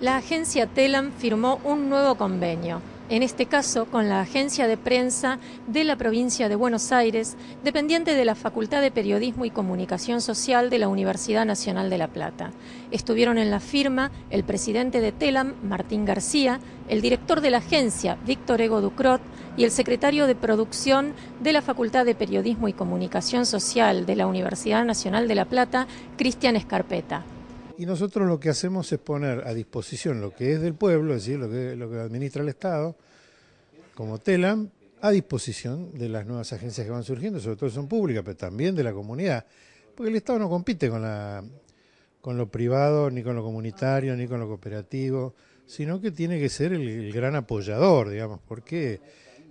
la agencia TELAM firmó un nuevo convenio, en este caso con la agencia de prensa de la provincia de Buenos Aires, dependiente de la Facultad de Periodismo y Comunicación Social de la Universidad Nacional de La Plata. Estuvieron en la firma el presidente de TELAM, Martín García, el director de la agencia, Víctor Ego Ducrot, y el secretario de producción de la Facultad de Periodismo y Comunicación Social de la Universidad Nacional de La Plata, Cristian Escarpeta. Y nosotros lo que hacemos es poner a disposición lo que es del pueblo, es decir, lo que, lo que administra el Estado, como TELAM, a disposición de las nuevas agencias que van surgiendo, sobre todo son públicas, pero también de la comunidad, porque el Estado no compite con, la, con lo privado, ni con lo comunitario, ni con lo cooperativo, sino que tiene que ser el, el gran apoyador, digamos, porque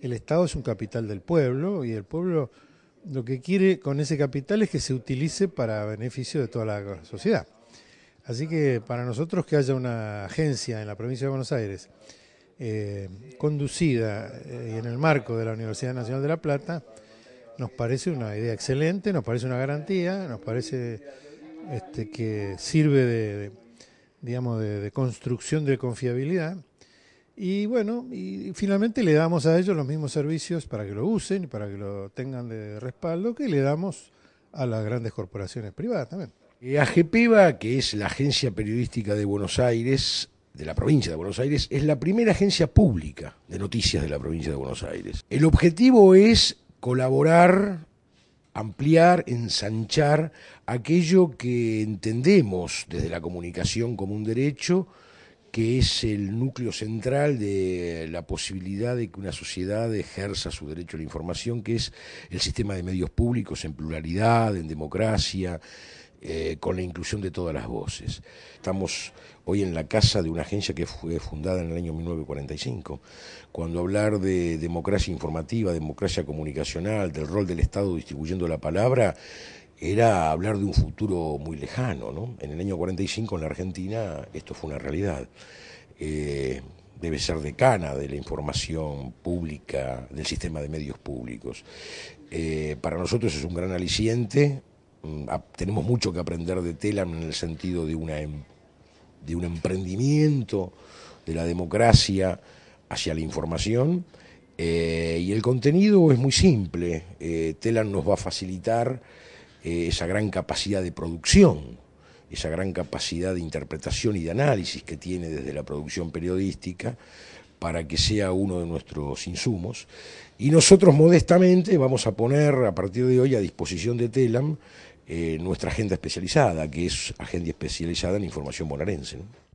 el Estado es un capital del pueblo y el pueblo lo que quiere con ese capital es que se utilice para beneficio de toda la sociedad. Así que para nosotros que haya una agencia en la provincia de Buenos Aires eh, conducida eh, y en el marco de la Universidad Nacional de La Plata, nos parece una idea excelente, nos parece una garantía, nos parece este, que sirve de, digamos, de, de, construcción de confiabilidad. Y bueno, y finalmente le damos a ellos los mismos servicios para que lo usen y para que lo tengan de respaldo que le damos a las grandes corporaciones privadas también. Eh, AGPEBA, que es la agencia periodística de Buenos Aires, de la provincia de Buenos Aires, es la primera agencia pública de noticias de la provincia de Buenos Aires. El objetivo es colaborar, ampliar, ensanchar aquello que entendemos desde la comunicación como un derecho, que es el núcleo central de la posibilidad de que una sociedad ejerza su derecho a la información, que es el sistema de medios públicos en pluralidad, en democracia, eh, con la inclusión de todas las voces. Estamos hoy en la casa de una agencia que fue fundada en el año 1945, cuando hablar de democracia informativa, democracia comunicacional, del rol del Estado distribuyendo la palabra, era hablar de un futuro muy lejano. En el año 45 en la Argentina esto fue una realidad. Eh, debe ser decana de la información pública, del sistema de medios públicos. Eh, para nosotros es un gran aliciente Mm, tenemos mucho que aprender de Telam en el sentido de, em, de un emprendimiento de la democracia hacia la información. Eh, y el contenido es muy simple. Eh, nos va a facilitar eh, esa gran capacidad de producción, esa gran capacidad de interpretación y de análisis que tiene desde la producción periodística para que sea uno de nuestros insumos. Y nosotros modestamente vamos a poner a partir de hoy a disposición de Telam eh, nuestra agenda especializada, que es agenda especializada en información bonaerense.